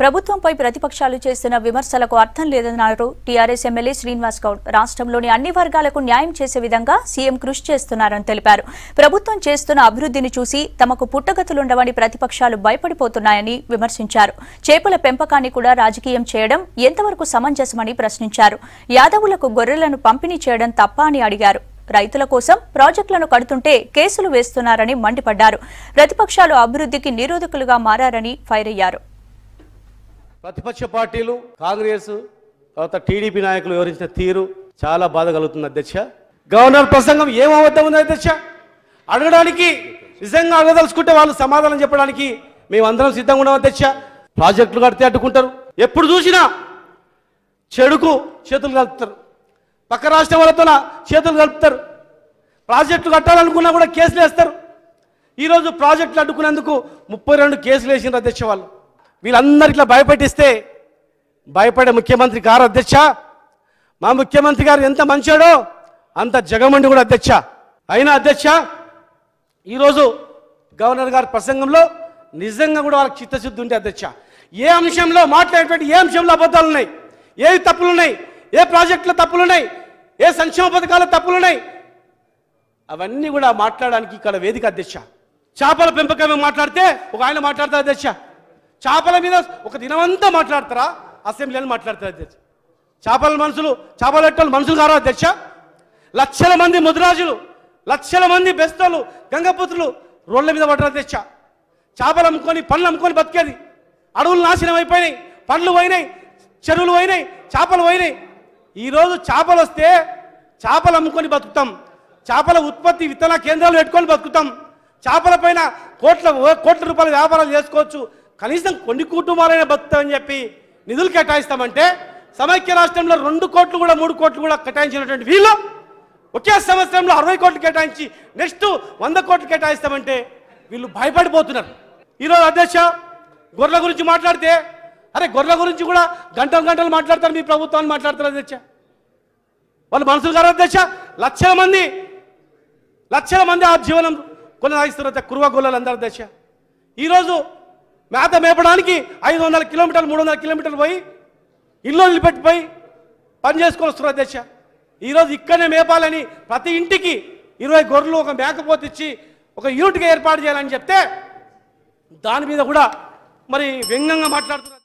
ప్రభుత్వంపై ప్రతిపక్షాలు చేస్తున్న విమర్శలకు అర్థం లేదన్నారు టీఆర్ఎస్ ఎమ్మెల్యే శ్రీనివాస్ గౌడ్ రాష్ట్రంలోని అన్ని వర్గాలకు న్యాయం చేసే విధంగా సీఎం కృషి చేస్తున్నారని తెలిపారు ప్రభుత్వం చేస్తున్న అభివృద్ధిని చూసి తమకు పుట్టగతులుండవని ప్రతిపక్షాలు భయపడిపోతున్నాయని విమర్శించారు చేపల పెంపకాన్ని కూడా రాజకీయం చేయడం ఎంతవరకు సమంజసమని ప్రశ్నించారు యాదవులకు గొర్రెలను పంపిణీ చేయడం తప్ప అని అడిగారు రైతుల కోసం ప్రాజెక్టులను కడుతుంటే కేసులు వేస్తున్నారని మండిపడ్డారు ప్రతిపక్షాలు అభివృద్ధికి నిరోధకులుగా మారని ఫైర్ అయ్యారు ప్రతిపక్ష పార్టీలు కాంగ్రెస్ తర్వాత టీడీపీ నాయకులు వివరించిన తీరు చాలా బాధ కలుగుతుంది అధ్యక్ష గవర్నర్ ప్రసంగం ఏమవద్ద ఉంది అధ్యక్ష అడగడానికి నిజంగా అడగదలుచుకుంటే వాళ్ళు సమాధానం చెప్పడానికి మేము అందరం సిద్ధంగా ఉన్నాం అధ్యక్ష ప్రాజెక్టులు కడితే అడ్డుకుంటారు ఎప్పుడు చూసినా చెడుకు చేతులు కలుపుతారు పక్క రాష్ట్రం వాళ్ళతో చేతులు కలుపుతారు ప్రాజెక్టులు కట్టాలనుకున్నా కూడా కేసులు వేస్తారు ఈరోజు ప్రాజెక్టులు అడ్డుకునేందుకు ముప్పై రెండు కేసులు వేసిన అధ్యక్ష వాళ్ళు వీళ్ళందరూ ఇట్లా భయపెట్టిస్తే భయపడే ముఖ్యమంత్రి గారు అధ్యక్ష మా ముఖ్యమంత్రి గారు ఎంత మంచాడో అంత జగమండి కూడా అధ్యక్ష అయినా అధ్యక్ష ఈరోజు గవర్నర్ గారి ప్రసంగంలో నిజంగా కూడా వాళ్ళకి చిత్తశుద్ధి ఉంటే అధ్యక్ష ఏ అంశంలో మాట్లాడేటువంటి ఏ అంశంలో అబద్ధాలు ఉన్నాయి ఏ తప్పులు ఉన్నాయి ఏ ప్రాజెక్టులో తప్పులు ఉన్నాయి ఏ సంక్షేమ పథకాల తప్పులు ఉన్నాయి అవన్నీ కూడా మాట్లాడడానికి ఇక్కడ వేదిక అధ్యక్ష చేపల పెంపకం మాట్లాడితే ఒక ఆయన మాట్లాడతారు అధ్యక్ష చేపల మీద ఒక దినమంతా మాట్లాడతారా అసెంబ్లీలో మాట్లాడతారు అధ్యక్ష చేపల మనుషులు చేపలెట్టలు మనుషులు కారా అధ్యక్ష లక్షల మంది ముదిరాజులు లక్షల మంది బెస్తలు గంగపుత్రులు రోడ్ల మీద పడ్డారు అధ్యక్ష చేపలు అమ్ముకొని పండ్లు అమ్ముకొని బతికేది అడవులు నాశనం అయిపోయినాయి పండ్లు పోయినాయి చెరువులు పోయినాయి చేపలు పోయినాయి ఈరోజు చేపలు వస్తే చేపలు అమ్ముకొని బతుకుతాం చేపల ఉత్పత్తి విత్తన కేంద్రాలు పెట్టుకొని బతుకుతాం చేపల పైన కోట్ల కోట్ల రూపాయల వ్యాపారాలు చేసుకోవచ్చు కనీసం కొన్ని కుటుంబాలైన బతుకుతామని చెప్పి నిధులు కేటాయిస్తామంటే సమైక్య రాష్ట్రంలో రెండు కోట్లు కూడా మూడు కోట్లు కూడా కేటాయించినటువంటి వీళ్ళు ఒకే సంవత్సరంలో అరవై కోట్లు కేటాయించి నెక్స్ట్ వంద కోట్లు కేటాయిస్తామంటే వీళ్ళు భయపడిపోతున్నారు ఈరోజు అధ్యక్ష గొర్రెల గురించి మాట్లాడితే అరే గొర్రెల గురించి కూడా గంటలు గంటలు మాట్లాడతారు మీ ప్రభుత్వాన్ని మాట్లాడతారు అధ్యక్ష వాళ్ళు మనసులు కారు అధ్యక్ష లక్షల మంది లక్షల మంది ఆ జీవనం కొనసాగిస్తున్నారు కుర్వ గొల్లలు అందరూ అధ్యక్ష ఈరోజు మేత మేపడానికి ఐదు వందల కిలోమీటర్లు మూడు వందల కిలోమీటర్లు పోయి ఇల్లు వదిలిపెట్టిపోయి పని చేసుకొని వస్తున్నారు అధ్యక్ష ఈరోజు ఇక్కడనే మేపాలని ప్రతి ఇంటికి ఇరవై గొర్రెలు ఒక మేకపోతే ఇచ్చి ఒక యూనిట్గా ఏర్పాటు చేయాలని చెప్తే దాని మీద కూడా మరి వ్యంగ్యంగా మాట్లాడుతున్నారు